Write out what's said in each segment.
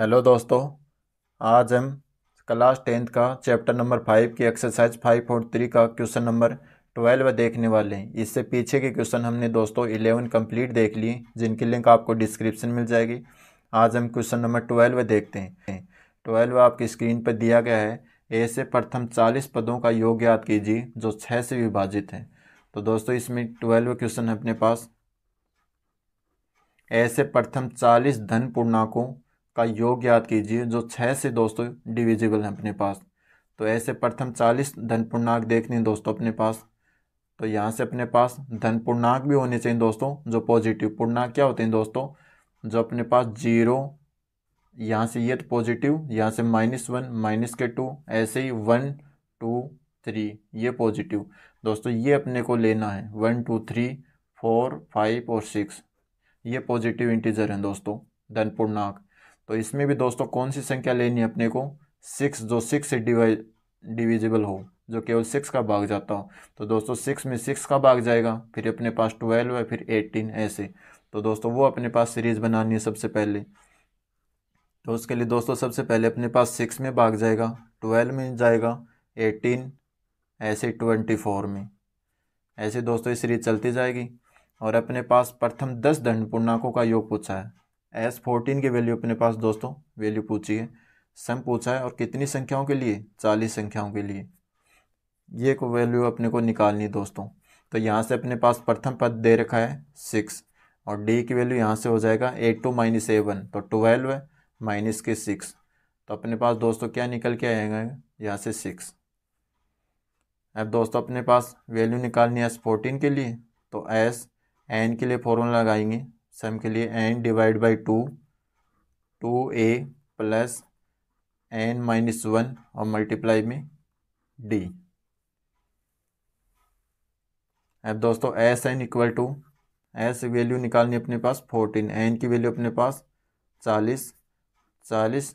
hello दोस्तों आज हम क्लास टेंथ का चैप्टर नंबर फाइव की एक्सरसाइज फाइव पॉइंट थ्री का क्वेश्चन नंबर ट्वेल्व देखने वाले हैं इससे पीछे के क्वेश्चन हमने दोस्तों इलेवन कंप्लीट देख लिए जिनकी लिंक आपको डिस्क्रिप्शन मिल जाएगी आज हम क्वेश्चन नंबर ट्वेल्व देखते हैं ट्वेल्व आपकी स्क्रीन पर दिया गया है ऐसे प्रथम चालीस पदों का योग याद कीजिए जो छः से विभाजित है तो दोस्तों इसमें ट्वेल्व क्वेश्चन है अपने पास ऐसे प्रथम चालीस धन पूर्णाकों का योग याद कीजिए जो छः से दोस्तों डिविजिबल हैं अपने पास तो ऐसे प्रथम चालीस धन पूर्णाक देखने दोस्तों अपने पास तो यहाँ से अपने पास धन पूर्णाक भी होने चाहिए दोस्तों जो पॉजिटिव पूर्णाक क्या होते हैं दोस्तों जो अपने पास जीरो यहाँ से ये तो पॉजिटिव यहाँ से माइनस वन माइनस के टू ऐसे ही वन टू थ्री ये पॉजिटिव दोस्तों ये अपने को लेना है one two three four five और सिक्स ये पॉजिटिव इंटीजर हैं दोस्तों धन पूर्णाक तो इसमें भी दोस्तों कौन सी संख्या लेनी है अपने को सिक्स जो सिक्स से डिवाइज डिविजिबल हो जो केवल सिक्स का भाग जाता हो तो दोस्तों सिक्स में सिक्स का भाग जाएगा फिर अपने पास ट्वेल्व है फिर एटीन ऐसे तो दोस्तों वो अपने पास सीरीज बनानी है सबसे पहले तो उसके लिए दोस्तों सबसे पहले अपने पास सिक्स में भाग जाएगा ट्वेल्व में जाएगा एटीन ऐसे ट्वेंटी फोर में ऐसे दोस्तों ये सीरीज चलती जाएगी और अपने पास प्रथम दस दंड पूर्णांकों का योग पूछा है एस फोर्टीन की वैल्यू अपने पास दोस्तों वैल्यू पूछी है सम पूछा है और कितनी संख्याओं के लिए चालीस संख्याओं के लिए ये को वैल्यू अपने को निकालनी दोस्तों तो यहाँ से अपने पास प्रथम पद दे रखा है सिक्स और डी की वैल्यू यहाँ से हो जाएगा A two minus A one तो ट्वेल्व है माइनस के सिक्स तो अपने पास दोस्तों क्या निकल के आएगा यहाँ से सिक्स अब दोस्तों अपने पास वैल्यू निकालनी है एस फोर्टीन के लिए तो एस एन के लिए फॉर्मूला लगाएंगे सम के लिए N divide by two two A plus N minus one और मल्टीप्लाई में डी अब दोस्तों S N equal to S value निकालनी अपने पास फोर्टीन एन की वैल्यू अपने पास चालीस चालीस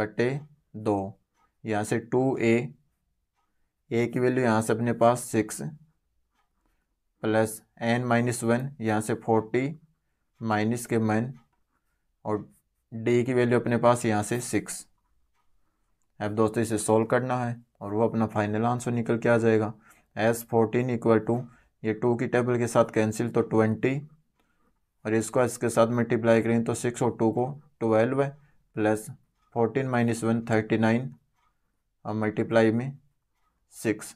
बटे दो यहाँ से टू ए ए की वैल्यू यहाँ से अपने पास six plus N minus one यहाँ से फोर्टी माइनस के मन और डी की वैल्यू अपने पास यहाँ से सिक्स अब दोस्तों इसे सॉल्व करना है और वो अपना फाइनल आंसर निकल के आ जाएगा एस फोर्टीन इक्वल टू ये टू की टेबल के साथ कैंसिल तो ट्वेंटी और इसको इसके साथ मल्टीप्लाई करें तो सिक्स और टू को ट्वेल्व है plus fourteen minus one thirty nine और मल्टीप्लाई में सिक्स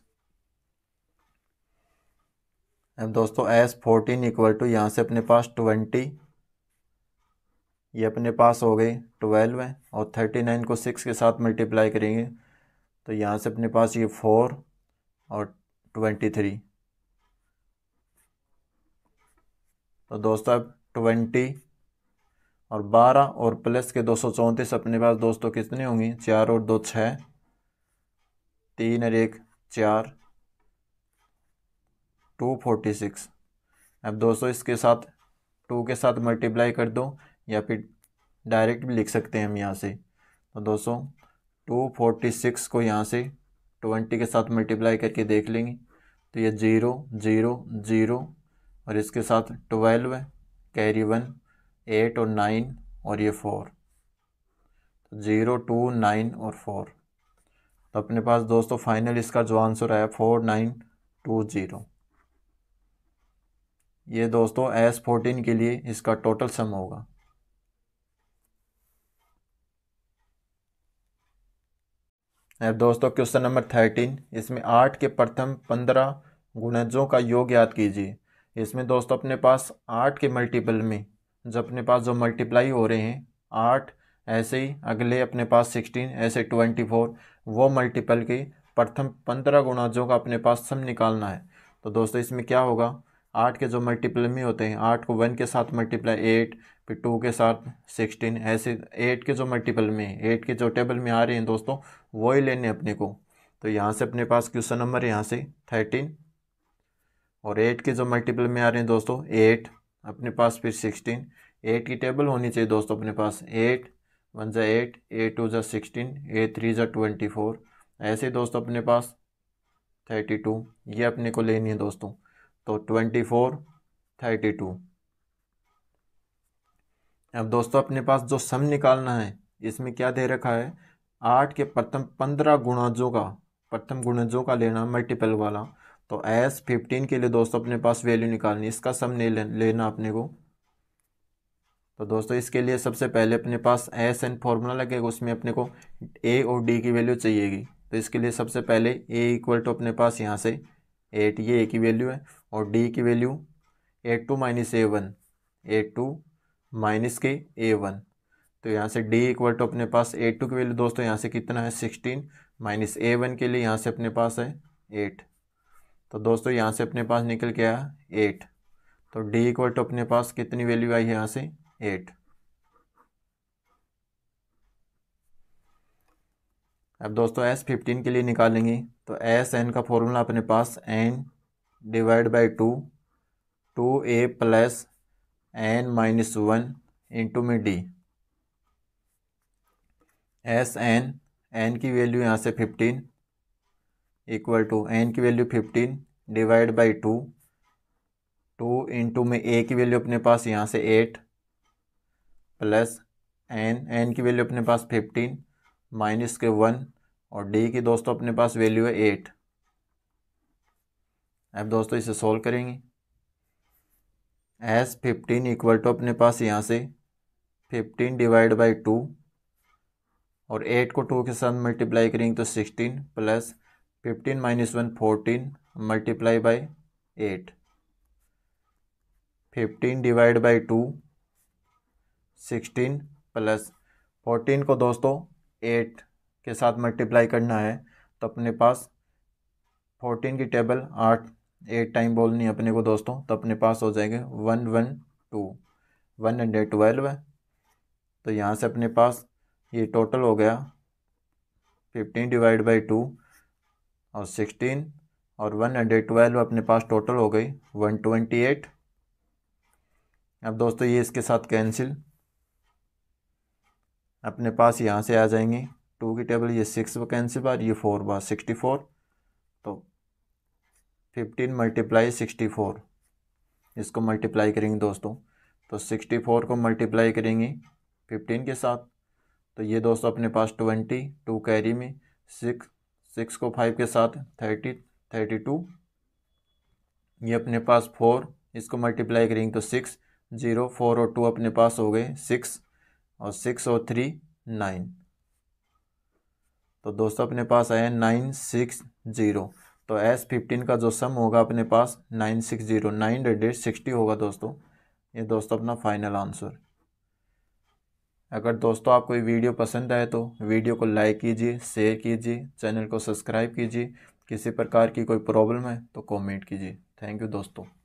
अब दोस्तों एस फोर्टीन इक्वल टू यहाँ से अपने पास ट्वेंटी ये अपने पास हो गई ट्वेल्व है और थर्टी नाइन को सिक्स के साथ मल्टीप्लाई करेंगे तो यहाँ से अपने पास ये फोर और ट्वेंटी थ्री तो दोस्तों अब ट्वेंटी और बारह और प्लस के दो सौ चौंतीस अपने पास दोस्तों कितने होंगी चार और दो छः तीन और एक चार टू फोर्टी सिक्स अब दोस्तों इसके साथ टू के साथ मल्टीप्लाई कर दो या फिर डायरेक्ट भी लिख सकते हैं हम यहाँ से तो दोस्तों टू फोर्टी सिक्स को यहाँ से ट्वेंटी के साथ मल्टीप्लाई करके देख लेंगे तो ये जीरो जीरो जीरो और इसके साथ ट्वेल्व कैरी वन एट और नाइन और ये फोर तो ज़ीरो टू नाइन और फोर तो अपने पास दोस्तों फाइनल इसका जो आंसर आया फोर नाइन टू ज़ीरो ये दोस्तों एस फोर्टीन के लिए इसका टोटल सम होगा अब दोस्तों क्वेश्चन नंबर थर्टीन इसमें आठ के प्रथम पंद्रह गुणजों का योग याद कीजिए इसमें दोस्तों अपने पास आठ के मल्टीपल में जब अपने पास जो मल्टीप्लाई हो रहे हैं आठ ऐसे ही अगले अपने पास सिक्सटीन ऐसे ट्वेंटी फोर वो मल्टीपल के प्रथम पंद्रह गुणाजों का अपने पास सम निकालना है तो दोस्तों इसमें क्या होगा आठ के जो मल्टीपल में होते हैं आठ को वन के साथ मल्टीप्लाई एट फिर टू के साथ सिक्सटीन ऐसे एट के जो मल्टीपल में एट के जो टेबल में आ रहे हैं दोस्तों वही लेने अपने को तो यहाँ से अपने पास क्वेश्चन नंबर यहाँ से थर्टीन और एट के जो मल्टीपल में आ रहे हैं दोस्तों एट अपने पास फिर सिक्सटीन एट की टेबल होनी चाहिए दोस्तों अपने पास एट वन जै एट ए टू जै सिक्सटीन ए थ्री जै ट्वेंटी फोर ऐसे दोस्तों अपने पास थर्टी टू ये अपने को लेनी है दोस्तों तो ट्वेंटी फोर थर्टी टू अब दोस्तों अपने पास जो सम निकालना है इसमें क्या दे रखा है आठ के प्रथम पंद्रह गुणजों का प्रथम गुणजों का लेना मल्टीपल वाला तो एस फिफ्टीन के लिए दोस्तों अपने पास वैल्यू निकालनी इसका सम नहीं लेना अपने को तो दोस्तों इसके लिए सबसे पहले अपने पास एस एन फॉर्मूला लगेगा उसमें अपने को ए और डी की वैल्यू चाहिएगी तो इसके लिए सबसे पहले ए इक्वल टू अपने पास यहाँ से एट ये ए की वैल्यू है और डी की value A two minus A one A two minus के ए वन तो यहाँ से डी इक्वल टू अपने पास ए टू की वैल्यू दोस्तों यहाँ से कितना है सिक्सटीन माइनस ए वन के लिए यहाँ से अपने पास है एट तो दोस्तों यहाँ से अपने पास निकल के आया एट तो डी इक्वल टू अपने पास कितनी वैल्यू आई है यहाँ से एट अब दोस्तों एस फिफ्टीन के लिए निकालेंगे तो एस एन का फॉर्मूला अपने पास N divide by two two A plus N minus one into में डी एस एन एन की वैल्यू यहाँ से फिफ्टीन इक्वल टू एन की value fifteen divide by two two into में ए की वैल्यू अपने पास यहाँ से एट प्लस एन एन की वैल्यू अपने पास फिफ्टीन माइनस के वन और डी की दोस्तों अपने पास वैल्यू है एट अब दोस्तों इसे सोल्व करेंगे एस फिफ्टीन इक्वल टू अपने पास यहाँ से फिफ्टीन डिवाइड बाई टू और एट को टू के साथ मल्टीप्लाई करेंगे तो sixteen plus fifteen minus one fourteen multiply by eight fifteen divide by two sixteen plus fourteen को दोस्तों एट के साथ मल्टीप्लाई करना है तो अपने पास फोर्टीन की टेबल आठ एट टाइम बोलनी है अपने को दोस्तों तो अपने पास हो जाएंगे one one two one hundred twelve है तो यहाँ से अपने पास ये टोटल हो गया फिफ्टीन डिवाइड बाई टू और सिक्सटीन और वन हंड्रेड ट्वेल्व अपने पास टोटल हो गई वन ट्वेंटी एट अब दोस्तों ये इसके साथ कैंसिल अपने पास यहाँ से आ जाएंगे टू की टेबल ये सिक्स कैंसिल बार ये फोर बार sixty four fifteen multiply sixty four इसको मल्टीप्लाई करेंगे दोस्तों तो सिक्सटी फोर को मल्टीप्लाई करेंगे फिफ्टीन के साथ तो ये दोस्तों अपने पास ट्वेंटी टू कैरी में सिक्स सिक्स को फाइव के साथ थर्टी थर्टी टू ये अपने पास फोर इसको मल्टीप्लाई करेंगे तो सिक्स ज़ीरो फोर और टू अपने पास हो गए सिक्स और सिक्स और थ्री नाइन तो दोस्तों अपने पास आया नाइन सिक्स ज़ीरो तो एस फिफ्टीन का जो सम होगा अपने पास nine six zero nine hundred sixty होगा दोस्तों ये दोस्तों अपना फाइनल आंसर अगर दोस्तों आपको ये वीडियो पसंद आए तो वीडियो को लाइक कीजिए शेयर कीजिए चैनल को सब्सक्राइब कीजिए किसी प्रकार की कोई प्रॉब्लम है तो कमेंट कीजिए थैंक यू दोस्तों